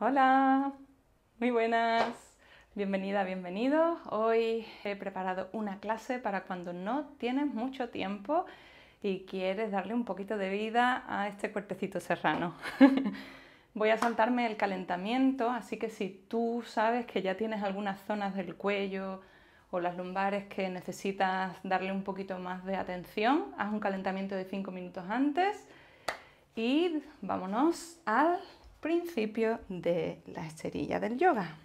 Hola, muy buenas. Bienvenida, bienvenido. Hoy he preparado una clase para cuando no tienes mucho tiempo y quieres darle un poquito de vida a este cuerpecito serrano. Voy a saltarme el calentamiento, así que si tú sabes que ya tienes algunas zonas del cuello o las lumbares que necesitas darle un poquito más de atención, haz un calentamiento de 5 minutos antes y vámonos al principio de la esterilla del yoga.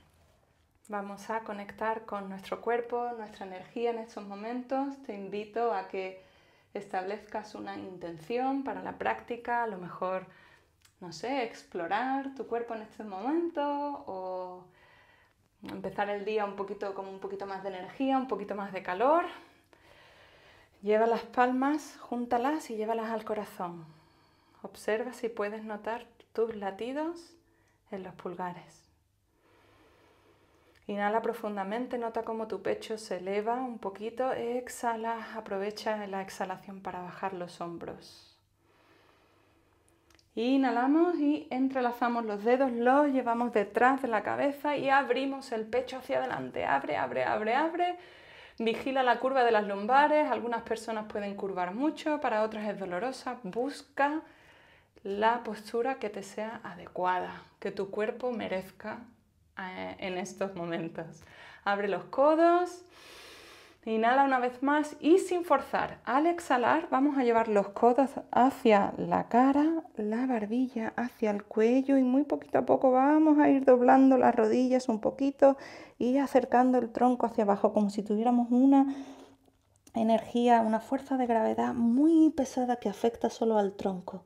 Vamos a conectar con nuestro cuerpo, nuestra energía en estos momentos. Te invito a que establezcas una intención para la práctica, a lo mejor, no sé, explorar tu cuerpo en este momento o empezar el día un poquito con un poquito más de energía, un poquito más de calor. Lleva las palmas, júntalas y llévalas al corazón. Observa si puedes notar tus latidos en los pulgares. Inhala profundamente, nota cómo tu pecho se eleva un poquito. Exhala, aprovecha la exhalación para bajar los hombros. Inhalamos y entrelazamos los dedos, los llevamos detrás de la cabeza y abrimos el pecho hacia adelante. Abre, abre, abre, abre. Vigila la curva de las lumbares. Algunas personas pueden curvar mucho, para otras es dolorosa. Busca la postura que te sea adecuada, que tu cuerpo merezca eh, en estos momentos. Abre los codos, inhala una vez más y sin forzar. Al exhalar vamos a llevar los codos hacia la cara, la barbilla hacia el cuello y muy poquito a poco vamos a ir doblando las rodillas un poquito y acercando el tronco hacia abajo como si tuviéramos una energía, una fuerza de gravedad muy pesada que afecta solo al tronco.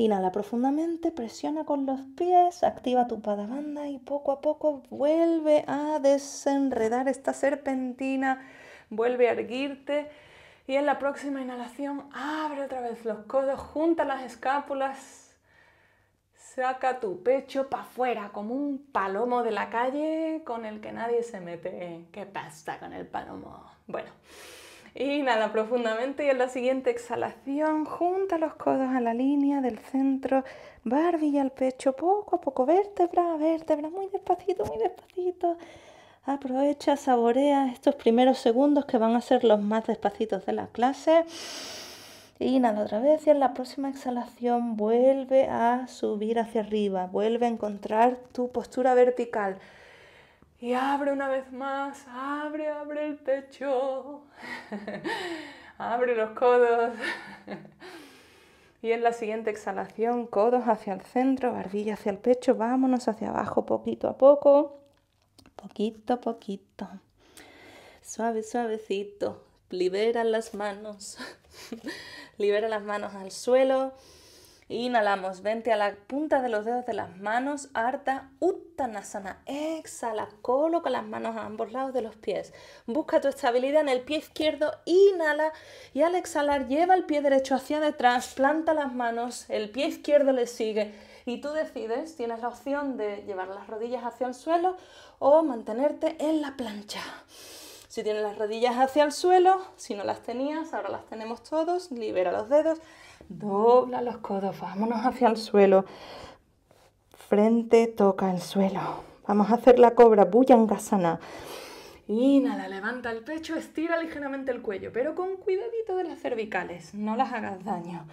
Inhala profundamente, presiona con los pies, activa tu padabanda y poco a poco vuelve a desenredar esta serpentina, vuelve a erguirte. Y en la próxima inhalación, abre otra vez los codos, junta las escápulas, saca tu pecho para afuera como un palomo de la calle con el que nadie se mete. ¿Qué pasa con el palomo? Bueno. Inhala profundamente y en la siguiente exhalación junta los codos a la línea del centro, barbilla al pecho, poco a poco, vértebra a vértebra, muy despacito, muy despacito. Aprovecha, saborea estos primeros segundos que van a ser los más despacitos de la clase. Inhala otra vez y en la próxima exhalación vuelve a subir hacia arriba, vuelve a encontrar tu postura vertical. Y abre una vez más, abre, abre el pecho, abre los codos. y en la siguiente exhalación, codos hacia el centro, barbilla hacia el pecho, vámonos hacia abajo poquito a poco, poquito a poquito. Suave, suavecito. Libera las manos. Libera las manos al suelo. Inhalamos, vente a la punta de los dedos de las manos, harta Uttanasana. Exhala, coloca las manos a ambos lados de los pies. Busca tu estabilidad en el pie izquierdo, inhala y al exhalar lleva el pie derecho hacia detrás, planta las manos, el pie izquierdo le sigue y tú decides, tienes la opción de llevar las rodillas hacia el suelo o mantenerte en la plancha. Si tienes las rodillas hacia el suelo, si no las tenías, ahora las tenemos todos, libera los dedos, Dobla los codos, vámonos hacia el suelo. Frente toca el suelo. Vamos a hacer la cobra, Bhujangasana. Inhala, levanta el pecho, estira ligeramente el cuello, pero con cuidadito de las cervicales, no las hagas daño.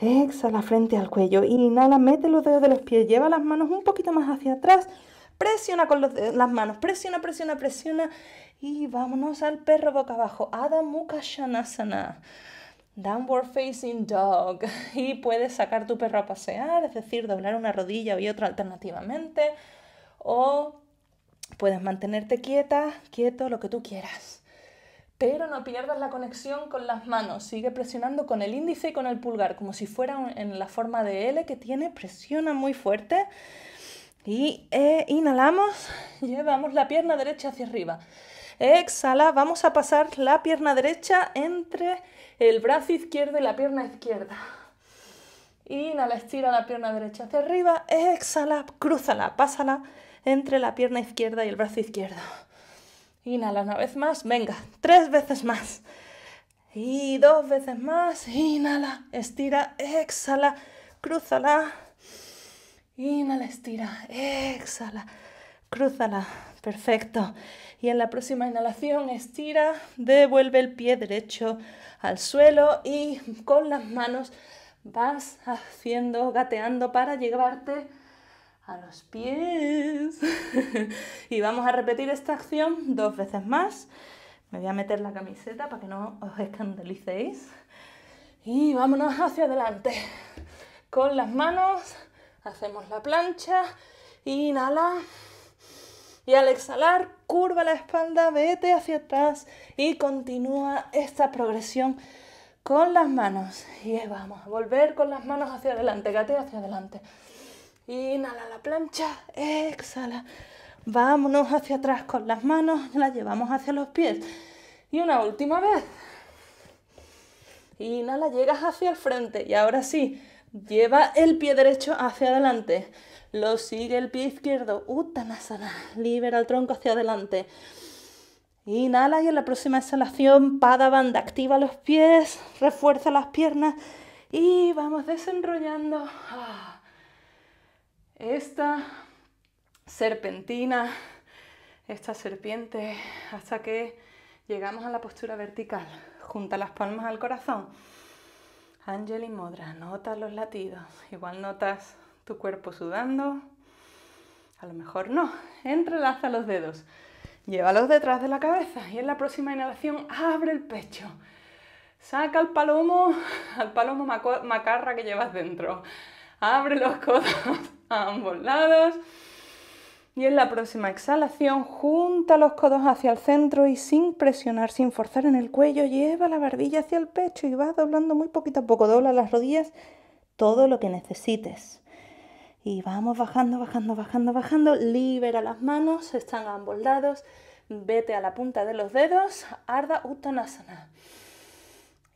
Exhala frente al cuello, inhala, mete los dedos de los pies, lleva las manos un poquito más hacia atrás, presiona con las manos, presiona, presiona, presiona y vámonos al perro boca abajo, Adamukashanasana. Downward Facing Dog. Y puedes sacar tu perro a pasear, es decir, doblar una rodilla y otra alternativamente. O puedes mantenerte quieta, quieto, lo que tú quieras. Pero no pierdas la conexión con las manos. Sigue presionando con el índice y con el pulgar, como si fuera en la forma de L que tiene. Presiona muy fuerte. Y eh, inhalamos, llevamos la pierna derecha hacia arriba. Exhala, vamos a pasar la pierna derecha entre el brazo izquierdo y la pierna izquierda. Inhala, estira la pierna derecha hacia arriba, exhala, cruzala. pásala entre la pierna izquierda y el brazo izquierdo. Inhala una vez más, venga, tres veces más. Y dos veces más, inhala, estira, exhala, crúzala. Inhala, estira, exhala. ¡Cruzala! perfecto. Y en la próxima inhalación estira, devuelve el pie derecho al suelo y con las manos vas haciendo, gateando para llevarte a los pies. y vamos a repetir esta acción dos veces más. Me voy a meter la camiseta para que no os escandalicéis. Y vámonos hacia adelante. Con las manos hacemos la plancha. Inhala. Y al exhalar, curva la espalda, vete hacia atrás y continúa esta progresión con las manos. Y vamos a volver con las manos hacia adelante, gatea hacia adelante. Inhala la plancha, exhala. Vámonos hacia atrás con las manos, las llevamos hacia los pies. Y una última vez. Inhala, llegas hacia el frente y ahora sí, lleva el pie derecho hacia adelante. Lo sigue el pie izquierdo. Uttanasana. Uh, libera el tronco hacia adelante. Inhala y en la próxima exhalación, pada banda. Activa los pies, refuerza las piernas y vamos desenrollando ah, esta serpentina, esta serpiente, hasta que llegamos a la postura vertical. Junta las palmas al corazón. y Modra, nota los latidos. Igual notas tu cuerpo sudando. A lo mejor no. Entrelaza los dedos. Llévalos detrás de la cabeza y en la próxima inhalación abre el pecho. Saca al palomo, al palomo macarra que llevas dentro. Abre los codos a ambos lados. Y en la próxima exhalación, junta los codos hacia el centro y sin presionar, sin forzar en el cuello, lleva la barbilla hacia el pecho y vas doblando muy poquito a poco. Dobla las rodillas todo lo que necesites. Y vamos bajando, bajando, bajando, bajando. Libera las manos, están a ambos lados. Vete a la punta de los dedos. Arda Uttanasana.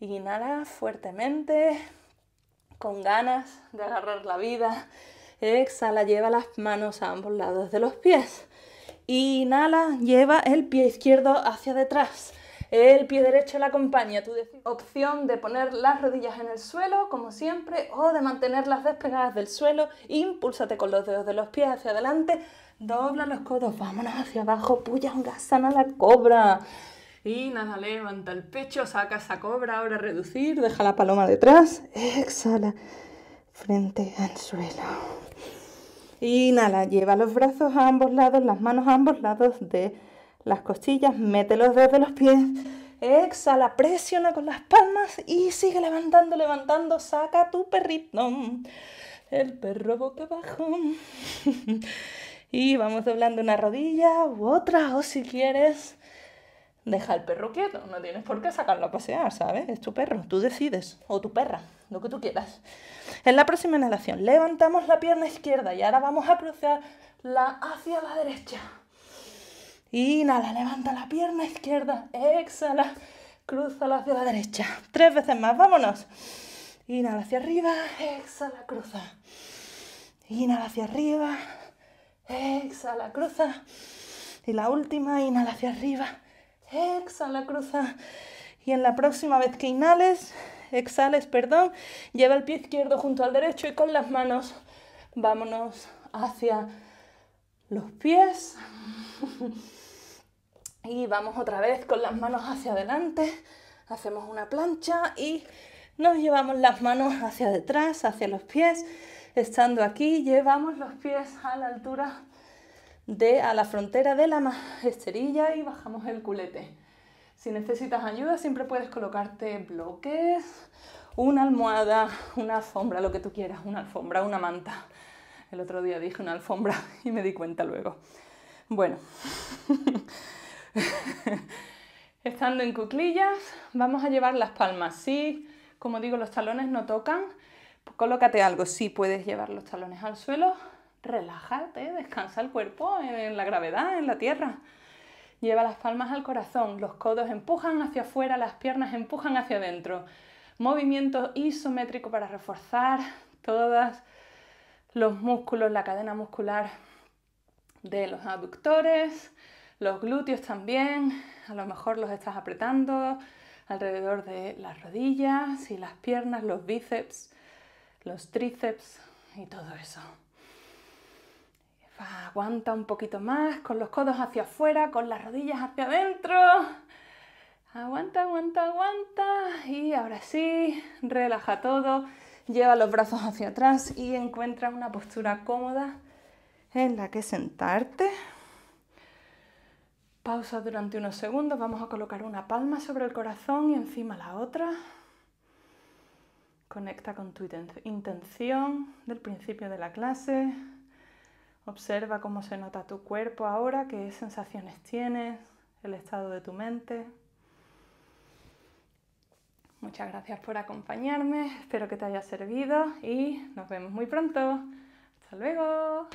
Inhala fuertemente, con ganas de agarrar la vida. Exhala, lleva las manos a ambos lados de los pies. Inhala, lleva el pie izquierdo hacia detrás el pie derecho la acompaña, tu Opción de poner las rodillas en el suelo, como siempre, o de mantenerlas despegadas del suelo, impúlsate con los dedos de los pies hacia adelante, dobla los codos, vámonos hacia abajo, puya un gasana la cobra. Y nada, levanta el pecho, saca esa cobra, ahora reducir, deja la paloma detrás, exhala, frente al suelo. Inhala, lleva los brazos a ambos lados, las manos a ambos lados de las costillas, mete los dedos de los pies, exhala, presiona con las palmas y sigue levantando, levantando, saca tu perrito, el perro boca abajo. y vamos doblando una rodilla u otra, o si quieres, deja el perro quieto, no tienes por qué sacarlo a pasear, ¿sabes? Es tu perro, tú decides, o tu perra, lo que tú quieras. En la próxima inhalación, levantamos la pierna izquierda y ahora vamos a cruzarla hacia la derecha Inhala, levanta la pierna izquierda, exhala, cruza hacia la derecha. Tres veces más, vámonos. Inhala hacia arriba, exhala, cruza. Inhala hacia arriba, exhala, cruza. Y la última, inhala hacia arriba, exhala, cruza. Y en la próxima vez que inhales, exhales, perdón, lleva el pie izquierdo junto al derecho y con las manos vámonos hacia los pies. y vamos otra vez con las manos hacia adelante. Hacemos una plancha y nos llevamos las manos hacia detrás, hacia los pies. Estando aquí, llevamos los pies a la altura de a la frontera de la esterilla y bajamos el culete. Si necesitas ayuda, siempre puedes colocarte bloques, una almohada, una alfombra, lo que tú quieras, una alfombra, una manta. El otro día dije una alfombra y me di cuenta luego. Bueno, estando en cuclillas, vamos a llevar las palmas. Sí, como digo, los talones no tocan. Pues colócate algo, sí puedes llevar los talones al suelo, relájate, descansa el cuerpo en la gravedad, en la tierra. Lleva las palmas al corazón, los codos empujan hacia afuera, las piernas empujan hacia adentro. Movimiento isométrico para reforzar todas los músculos, la cadena muscular de los aductores, los glúteos también, a lo mejor los estás apretando alrededor de las rodillas y las piernas, los bíceps, los tríceps y todo eso. Aguanta un poquito más con los codos hacia afuera, con las rodillas hacia adentro. Aguanta, aguanta, aguanta. Y ahora sí, relaja todo lleva los brazos hacia atrás y encuentra una postura cómoda en la que sentarte. Pausa durante unos segundos, vamos a colocar una palma sobre el corazón y encima la otra. Conecta con tu intención del principio de la clase. Observa cómo se nota tu cuerpo ahora, qué sensaciones tienes, el estado de tu mente. Muchas gracias por acompañarme, espero que te haya servido y nos vemos muy pronto. Hasta luego.